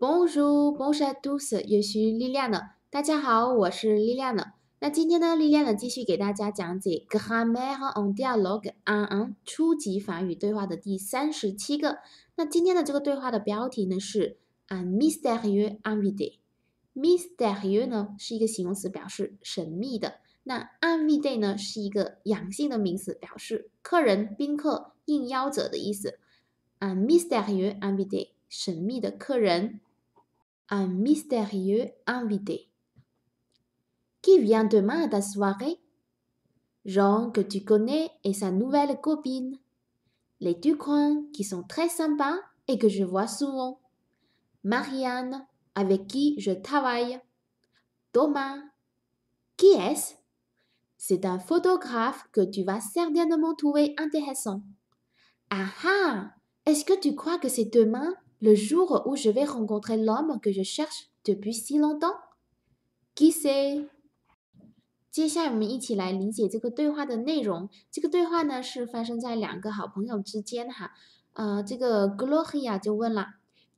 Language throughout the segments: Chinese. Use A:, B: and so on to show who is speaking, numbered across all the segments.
A: 甭说甭说，都是也学力量的。大家好，我是力量的。那今天呢，力量呢继续给大家讲解《Grammar on Dialogue》啊啊，初级法语对话的第三十七个。那今天的这个对话的标题呢是《Mister u Ami Day》。Mister 呢是一个形容词，表示神秘的。那 Ami Day 呢是一个阳性的名词，表示客人、宾客、应邀者的意思。A m i s t e r u Ami Day，神秘的客人。un mystérieux invité. Qui vient demain à ta soirée Jean que tu connais et sa nouvelle copine. Les Ducrins qui sont très sympas et que je vois souvent. Marianne avec qui je travaille. Thomas. Qui est-ce C'est un photographe que tu vas certainement trouver intéressant. Ah ah Est-ce que tu crois que c'est demain le jour où je vais rencontrer l'homme que je cherche depuis si longtemps Qui c'est 接下来我们一起来理解这个对话的内容。这个对话呢是发生在两个好朋友之间哈。呃，这个 Gloria 就问了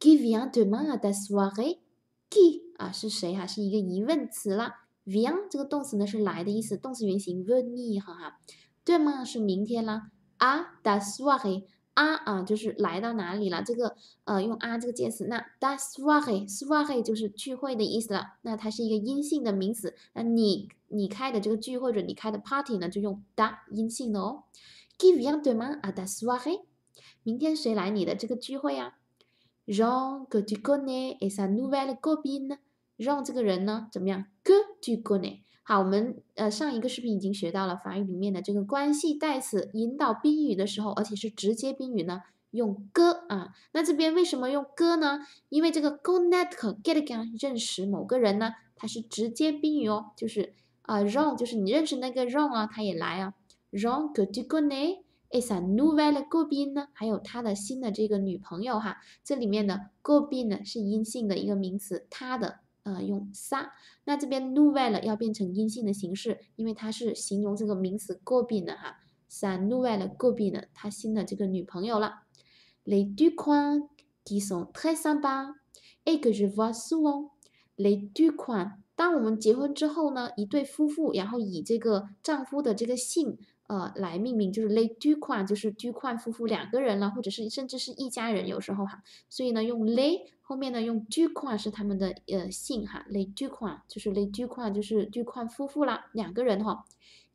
A: ，Qui vient demain à ta soirée？Qui 啊是谁哈？是一个疑问词啦。Vient 这个动词呢是来的意思，动词原形 venir 哈。Demain 是明天啦。À ta soirée。啊啊，就是来到哪里了？这个呃，用啊这个介词。那 das a 达 e s 黑 a 瓦 e 就是聚会的意思了。那它是一个阴性的名词。那你你开的这个聚会或者你开的 party 呢，就用 da 阴性的哦。Give yang man g 对吗？啊达 a 瓦 e 明天谁来你的这个聚会啊？Jean que tu connais est n nouvel copain。Jean 这个人呢，怎么样？Que tu connais。好，我们呃上一个视频已经学到了法语里面的这个关系代词引导宾语的时候，而且是直接宾语呢，用个啊。那这边为什么用个呢？因为这个 Gonnet get g i n 认识某个人呢，他是直接宾语哦，就是啊 Ron 就是你认识那个 Ron 啊，他也来啊。Ron go to g o n n a t is a nouvelle copine 呢，还有他的新的这个女朋友哈。这里面呢，copine 呢是阴性的一个名词，他的。呃，用 sa，那这边 nouvelle 要变成阴性的形式，因为它是形容这个名词个体的哈，是 nouvelle 个体的，他新的这个女朋友了。Les deux coins qui sont très sympas et que je vois souvent，les deux coins。当我们结婚之后呢，一对夫妇，然后以这个丈夫的这个姓。呃，来命名就是 Le s d u q u a n 就是 d u q u a n 夫妇两个人了，或者是甚至是一家人，有时候哈。所以呢，用 Le s 后面呢用 d u q u a n 是他们的呃姓哈，Le s d u q u a n 就是 Le s d u q u a n 就是 d u q u a n 夫妇啦，两个人哈。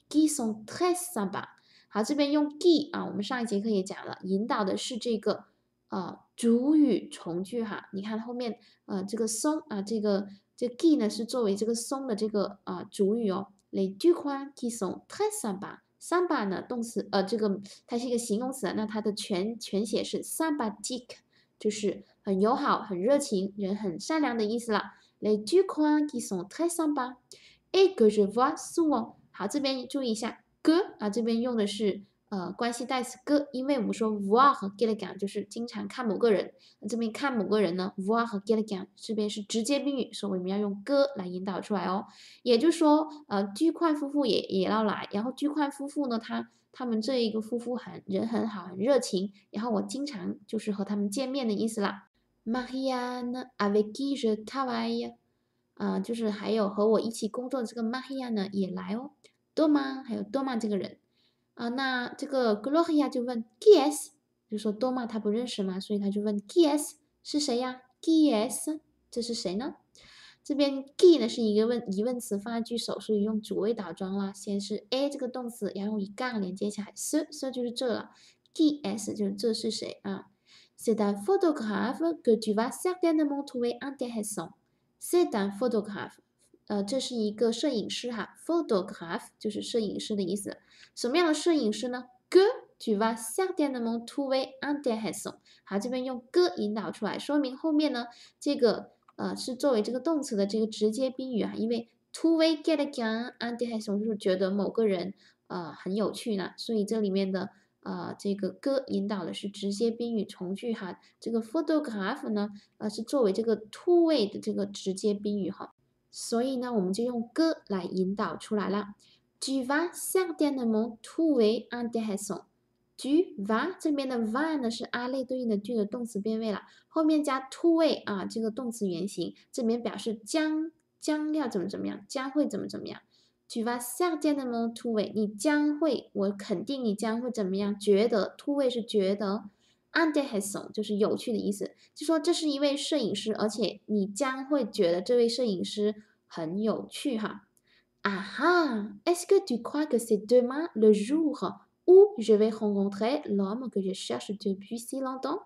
A: Qui sont très s y m p a 好，这边用 Qui 啊，我们上一节课也讲了，引导的是这个呃主语从句哈。你看后面呃这个松 o n 啊这个这 g u i 呢是作为这个松的这个啊主语哦。Le s Duque qui sont très sympas。samba 呢？动词，呃，这个它是一个形容词啊。那它的全全写是 sambique，就是很友好、很热情、人很善良的意思了。Les deux cousins sont très samba et que je vois souvent。好，这边注意一下 que 啊，这边用的是。呃，关系代词个，因为我们说 voir 和 g u e l e a u n 就是经常看某个人，这边看某个人呢，voir 和 g u e l e a u n 这边是直接宾语，所以我们要用个来引导出来哦。也就是说，呃，巨块夫妇也也要来，然后巨块夫妇呢，他他们这一个夫妇很人很好，很热情，然后我经常就是和他们见面的意思啦。Marie Anne a v i g s h r Tavay，啊，就是还有和我一起工作的这个 Marie Anne 呢也来哦。多吗？还有多吗？这个人。啊，那这个 Gloria 就问 GS，就说多玛他不认识嘛，所以他就问 GS 是谁呀？GS 这是谁呢？这边 G 呢是一个问疑问词放在句首，所以用主谓倒装啦。先是 a 这个动词，然后一杠连接起来，是，所以就是这了。GS 就是这是谁啊？C'est un photographe que tu vas certainement trouver intéressant. C'est un photographe. 呃，这是一个摄影师哈，photograph 就是摄影师的意思。什么样的摄影师呢 g u o d to v a t c h someone to be Anderson。好，这边用 g u o 引导出来，说明后面呢这个呃是作为这个动词的这个直接宾语啊，因为 to be getting Anderson 就是觉得某个人呃很有趣呢，所以这里面的呃这个 g o o 引导的是直接宾语从句哈。这个 photograph 呢，呃是作为这个 to be 的这个直接宾语哈。所以呢，我们就用“歌来引导出来了。举发下贱的猫 s 围，安德海松。举发这边的“发”呢，是阿类对应的句的动词变位了，后面加“ t to 为啊，这个动词原形，这边表示将将要怎么怎么样，将会怎么怎么样。举发下贱的 to 为你将会，我肯定你将会怎么样？觉得“ t to 为是觉得。Underhassel 就是有趣的意思，就说这是一位摄影师，而且你将会觉得这位摄影师很有趣哈。啊哈，Est-ce que tu crois que c'est demain le jour où je vais rencontrer l'homme que je cherche depuis si longtemps？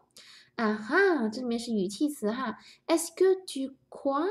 A: 啊哈，这里面是语气词哈。Est-ce que tu crois？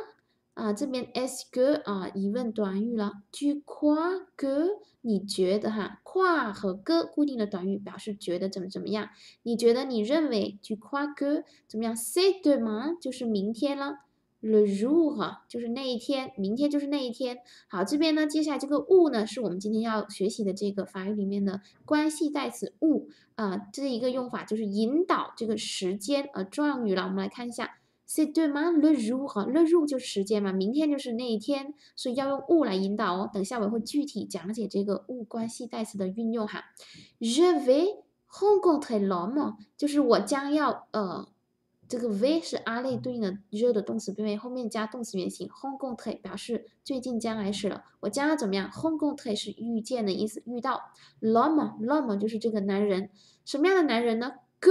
A: 啊，这边 s good 啊，疑问短语了。去夸哥，你觉得哈？夸和哥固定的短语表示觉得怎么怎么样？你觉得你认为去夸哥怎么样？C 对吗？就是明天了。le jour 哈，就是那一天，明天就是那一天。好，这边呢，接下来这个物呢，是我们今天要学习的这个法语里面的关系代词物啊，这一个用法就是引导这个时间啊状语了。我们来看一下。是，对吗？le jour 哈，le jour 就是时间嘛，明天就是那一天，所以要用物来引导哦。等下我会具体讲解这个物关系代词的运用哈。Je vais rencontrer lama，就是我将要呃，这个 v a 是阿类对应的 v a 的动词变位，后面加动词原形。rencontrer 表示最近将来时了，我将要怎么样？rencontrer 是遇见的意思，遇到。lama lama 就是这个男人，什么样的男人呢？哥。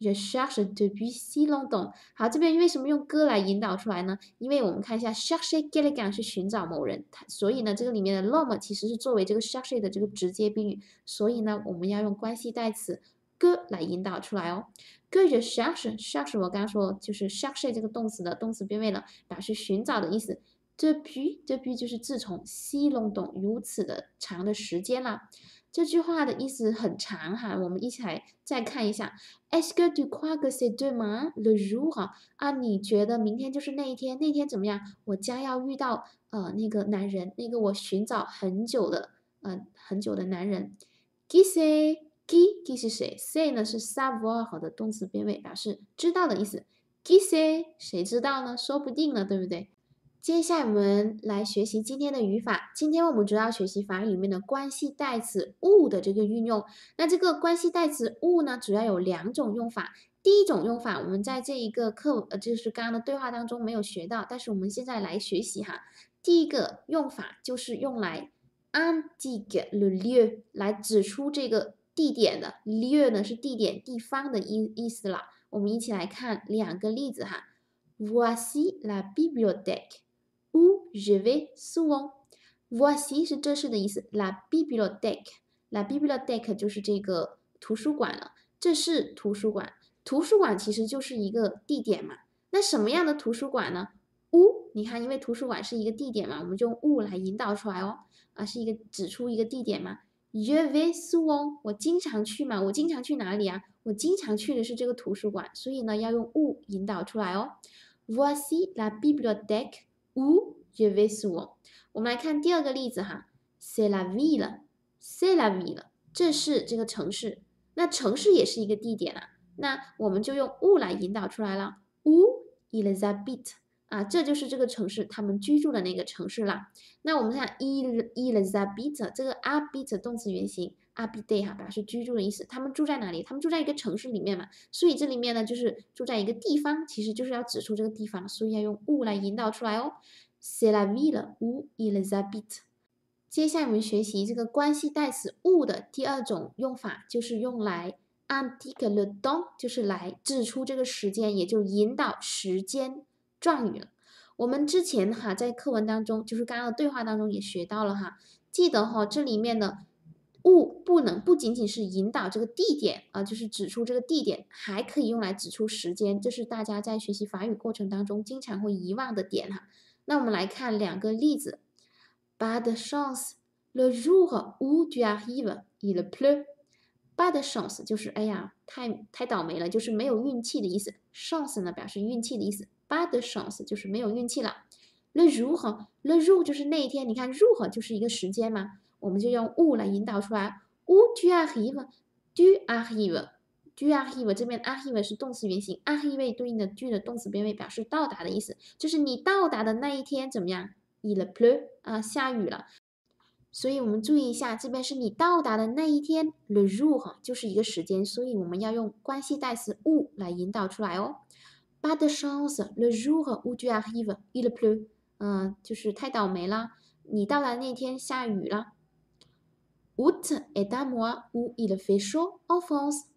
A: The search to be so long dong，好，这边为什么用哥来引导出来呢？因为我们看一下 s e a r c h e n g get a go 是寻找某人，所以呢，这个里面的 long 其实是作为这个 s e a r c h e 的这个直接宾语，所以呢，我们要用关系代词哥来引导出来哦。u 的 search，search 我刚刚说就是 s e a r c h e 这个动词的动词变位了，表示寻找的意思。The p the b 就是自从 so long dong 如此的长的时间啦。这句话的意思很长哈，我们一起来再看一下。Esco de cuagüese，对吗？Lejou 哈啊，你觉得明天就是那一天？那天怎么样？我将要遇到呃那个男人，那个我寻找很久的呃很久的男人。Qui se qui qui 是谁 s y 呢是 s u b v o i a l 的动词变位，表示知道的意思。Qui s t 谁知道呢？说不定呢，对不对？接下来我们来学习今天的语法。今天我们主要学习法语里面的关系代词“物”的这个运用。那这个关系代词“物”呢，主要有两种用法。第一种用法，我们在这一个课，呃，就是刚刚的对话当中没有学到，但是我们现在来学习哈。第一个用法就是用来 a n quel lieu” 来指出这个地点的 “lieu” 呢是地点、地方的意意思了。我们一起来看两个例子哈：“voici la bibliothèque”。je vais souvent. voici 是这是的意思。la bibliothèque, la bibliothèque 就是这个图书馆了。这是图书馆。图书馆其实就是一个地点嘛。那什么样的图书馆呢？屋，你看，因为图书馆是一个地点嘛，我们就用屋来引导出来哦。啊，是一个指出一个地点嘛。je vais souvent. 我经常去嘛。我经常去哪里啊？我经常去的是这个图书馆，所以呢要用屋引导出来哦。voici la bibliothèque. 房。介为是我，我们来看第二个例子哈 s e l a v i l l a s e l a Villa，这是这个城市，那城市也是一个地点啊，那我们就用物来引导出来了，u Elizabeth 啊，这就是这个城市他们居住的那个城市啦。那我们看 El Elizabeth 这个 e l i a b e t 动词原形 a b i d y 哈，表示居住的意思。他们住在哪里？他们住在一个城市里面嘛，所以这里面呢就是住在一个地方，其实就是要指出这个地方，所以要用物来引导出来哦。Ceravilla, Wu i l i z a b e t 接下来我们学习这个关系代词“物”的第二种用法，就是用来 anticlerdon，就是来指出这个时间，也就引导时间状语了。我们之前哈在课文当中，就是刚刚的对话当中也学到了哈，记得哈这里面的“物”不能不仅仅是引导这个地点啊，就是指出这个地点，还可以用来指出时间，这是大家在学习法语过程当中经常会遗忘的点哈。那我们来看两个例子 p a de chance le jour où tu arrives il p l e u t p a chance 就是哎呀，太太倒霉了，就是没有运气的意思，chance 呢表示运气的意思 p a de chance 就是没有运气了。le jour le jour 就是那一天，你看，le jour 就是一个时间嘛，我们就用 où 来引导出来，où tu arrives tu arrives。居 u heave 这边 a h e v e 是动词原形 a h e v y 对应的句的动词变位表示到达的意思就是你到达的那一天怎么样 il plu 啊下雨了所以我们注意一下这边是你到达的那一天 e 了如何就是一个时间所以我们要用关系代词物来引导出来哦 but the shorter the rule of juarez il plu e 啊就是太倒霉了，你到达那天下雨了 what a damn w a w o u l it official of c o u r e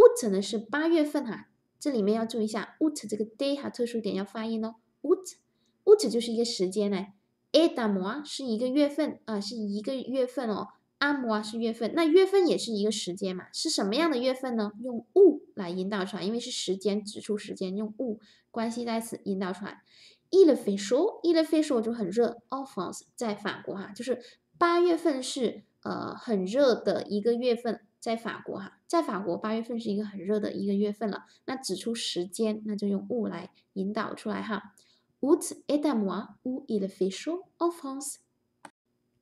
A: What 呢？是八月份哈，这里面要注意一下，What 这个 day 哈，特殊点要发音哦。What，What 就是一个时间呢 Ada m 啊是一个月份啊，是一个月份哦。阿摩啊是月份，那月份也是一个时间嘛？是什么样的月份呢？用 w 来引导出来，因为是时间，指出时间用 w 关系代词引导出来。e l e v a t i n a l e l e v a t i n a l 就很热。f f e n s e 在法国哈，就是八月份是呃很热的一个月份。在法国哈，在法国八月份是一个很热的一个月份了。那指出时间，那就用物来引导出来哈。What is the official office？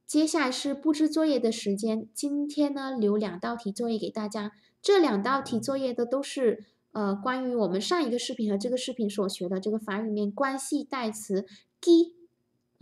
A: 接下来是布置作业的时间。今天呢，留两道题作业给大家。这两道题作业的都是呃，关于我们上一个视频和这个视频所学的这个法语面关系代词 g u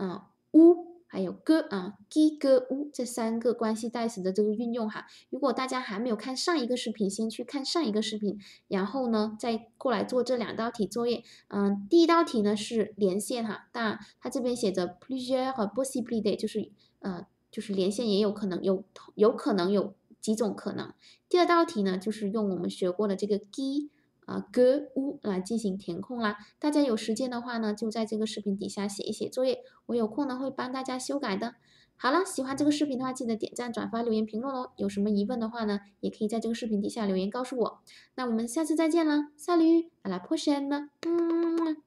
A: 啊 w 还有 g 啊，g g u 这三个关系代词的这个运用哈。如果大家还没有看上一个视频，先去看上一个视频，然后呢再过来做这两道题作业。嗯，第一道题呢是连线哈，但它这边写着 “pleasure” 和 “possibly”，day 就是呃就是连线也有可能有有可能有几种可能。第二道题呢就是用我们学过的这个“ g 啊，格乌来进行填空啦。大家有时间的话呢，就在这个视频底下写一写作业，我有空呢会帮大家修改的。好了，喜欢这个视频的话，记得点赞、转发、留言、评论哦。有什么疑问的话呢，也可以在这个视频底下留言告诉我。那我们下次再见了，下驴，来破声了，嗯。